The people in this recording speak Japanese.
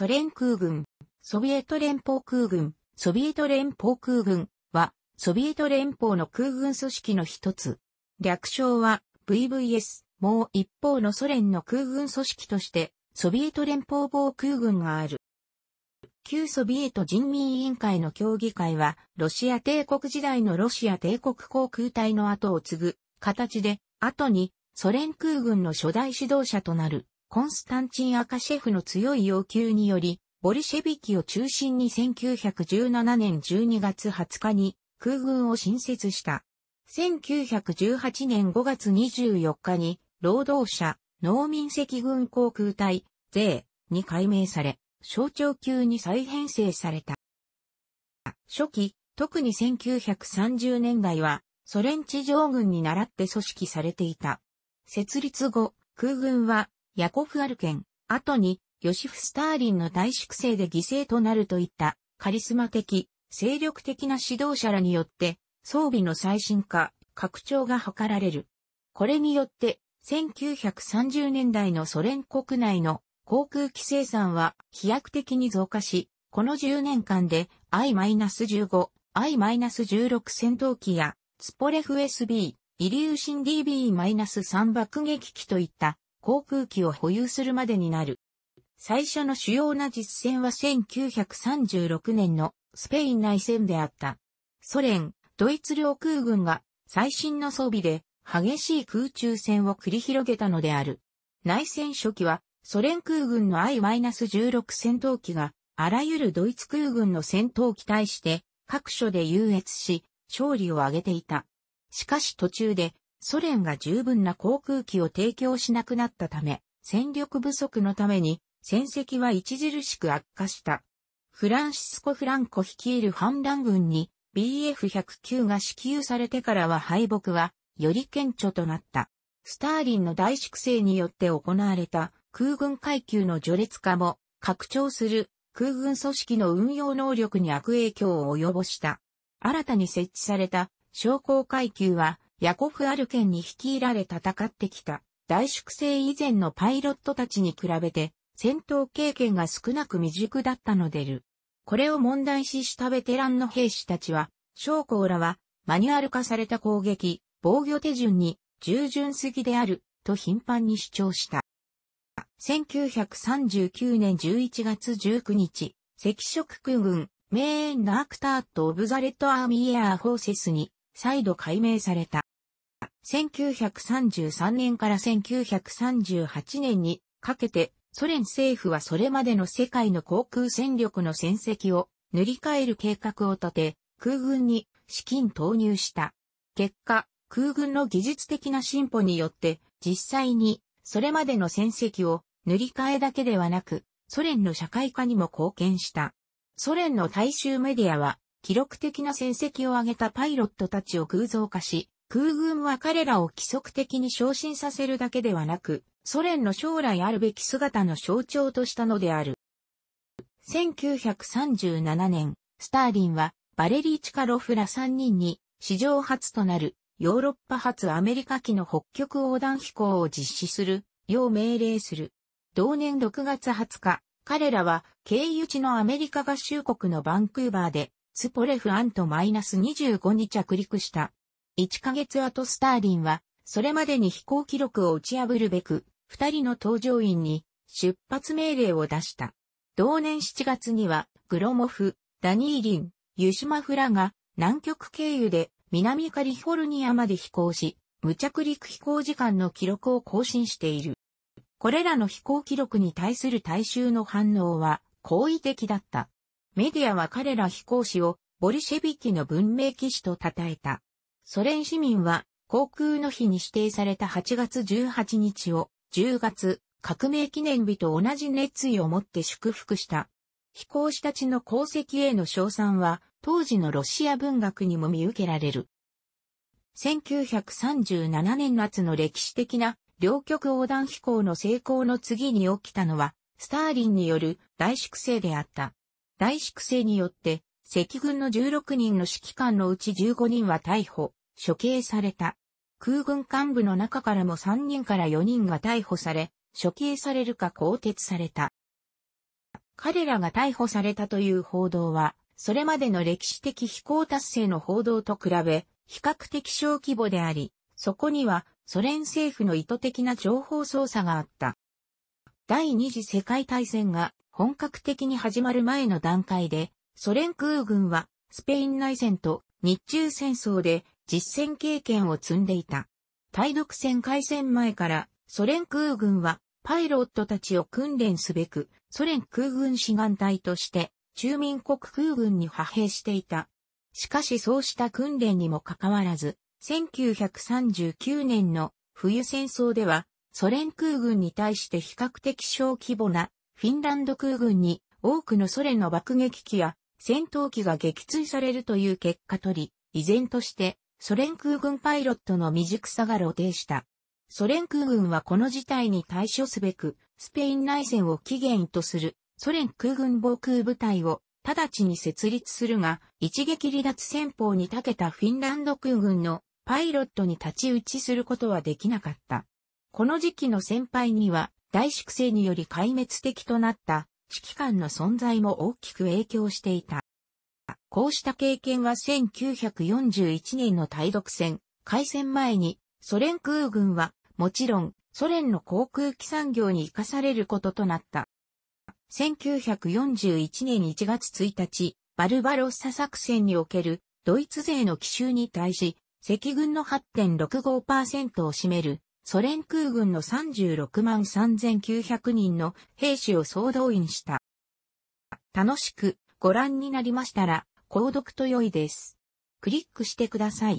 ソ連空軍、ソビエト連邦空軍、ソビエト連邦空軍は、ソビエト連邦の空軍組織の一つ。略称は VVS、もう一方のソ連の空軍組織として、ソビエト連邦防空軍がある。旧ソビエト人民委員会の協議会は、ロシア帝国時代のロシア帝国航空隊の後を継ぐ形で、後にソ連空軍の初代指導者となるコンスタンチン・アカシェフの強い要求により、ボリシェビキを中心に1917年12月20日に空軍を新設した。1918年5月24日に、労働者、農民赤軍航空隊、税に改名され、象徴級に再編成された。初期、特に1930年代は、ソ連地上軍に倣って組織されていた。設立後、空軍はヤコフアルケン、後に、ヨシフ・スターリンの大粛清で犠牲となるといったカリスマ的、精力的な指導者らによって装備の最新化、拡張が図られる。これによって1930年代のソ連国内の航空機生産は飛躍的に増加し、この10年間で I-15、I-16 戦闘機やスポレフ SB、イリューシン DB-3 爆撃機といった航空機を保有するまでになる。最初の主要な実戦は1936年のスペイン内戦であった。ソ連、ドイツ領空軍が最新の装備で激しい空中戦を繰り広げたのである。内戦初期はソ連空軍の I-16 戦闘機があらゆるドイツ空軍の戦闘機対して各所で優越し勝利を挙げていた。しかし途中でソ連が十分な航空機を提供しなくなったため、戦力不足のために戦績は著しく悪化した。フランシスコ・フランコ率いる反乱軍に BF109 が支給されてからは敗北は、より顕著となった。スターリンの大粛清によって行われた空軍階級の序列化も拡張する空軍組織の運用能力に悪影響を及ぼした。新たに設置された商工階級はヤコフ・アルケンに率いられ戦ってきた、大粛清以前のパイロットたちに比べて、戦闘経験が少なく未熟だったのでる。これを問題視したベテランの兵士たちは、将校らは、マニュアル化された攻撃、防御手順に、従順すぎである、と頻繁に主張した。1939年11月19日、赤色空軍、メーンのアクターとオブザレッドアーミーエアーフォーセスに、再度改名された。1933年から1938年にかけてソ連政府はそれまでの世界の航空戦力の戦績を塗り替える計画を立て空軍に資金投入した。結果、空軍の技術的な進歩によって実際にそれまでの戦績を塗り替えだけではなくソ連の社会化にも貢献した。ソ連の大衆メディアは記録的な戦績を上げたパイロットたちを偶像化し、空軍は彼らを規則的に昇進させるだけではなく、ソ連の将来あるべき姿の象徴としたのである。1937年、スターリンはバレリー・チカロフら3人に史上初となるヨーロッパ初アメリカ機の北極横断飛行を実施するよう命令する。同年6月20日、彼らは経由地のアメリカ合衆国のバンクーバーでスポレフアントマイナス25に着陸した。1ヶ月後スターリンは、それまでに飛行記録を打ち破るべく、二人の搭乗員に出発命令を出した。同年7月には、グロモフ、ダニーリン、ユシュマフラが南極経由で南カリフォルニアまで飛行し、無着陸飛行時間の記録を更新している。これらの飛行記録に対する大衆の反応は好意的だった。メディアは彼ら飛行士をボリシェビキの文明騎士と称えた。ソ連市民は航空の日に指定された8月18日を10月革命記念日と同じ熱意を持って祝福した。飛行士たちの功績への称賛は当時のロシア文学にも見受けられる。1937年夏の歴史的な両極横断飛行の成功の次に起きたのはスターリンによる大粛清であった。大粛清によって赤軍の16人の指揮官のうち15人は逮捕、処刑された。空軍幹部の中からも3人から4人が逮捕され、処刑されるか更迭された。彼らが逮捕されたという報道は、それまでの歴史的非行達成の報道と比べ、比較的小規模であり、そこにはソ連政府の意図的な情報操作があった。第二次世界大戦が本格的に始まる前の段階で、ソ連空軍はスペイン内戦と日中戦争で実戦経験を積んでいた。対独戦開戦前からソ連空軍はパイロットたちを訓練すべくソ連空軍志願隊として中民国空軍に派兵していた。しかしそうした訓練にもかかわらず、1939年の冬戦争ではソ連空軍に対して比較的小規模なフィンランド空軍に多くのソ連の爆撃機や戦闘機が撃墜されるという結果とり、依然としてソ連空軍パイロットの未熟さが露呈した。ソ連空軍はこの事態に対処すべく、スペイン内戦を起源とするソ連空軍防空部隊を直ちに設立するが、一撃離脱戦法に長けたフィンランド空軍のパイロットに立ち打ちすることはできなかった。この時期の先輩には、大粛清により壊滅的となった指揮官の存在も大きく影響していた。こうした経験は1941年の対独戦、開戦前に、ソ連空軍は、もちろん、ソ連の航空機産業に生かされることとなった。1941年1月1日、バルバロッサ作戦におけるドイツ勢の奇襲に対し、赤軍の8.65%を占めるソ連空軍の36万3900人の兵士を総動員した。楽しくご覧になりましたら、購読と良いです。クリックしてください。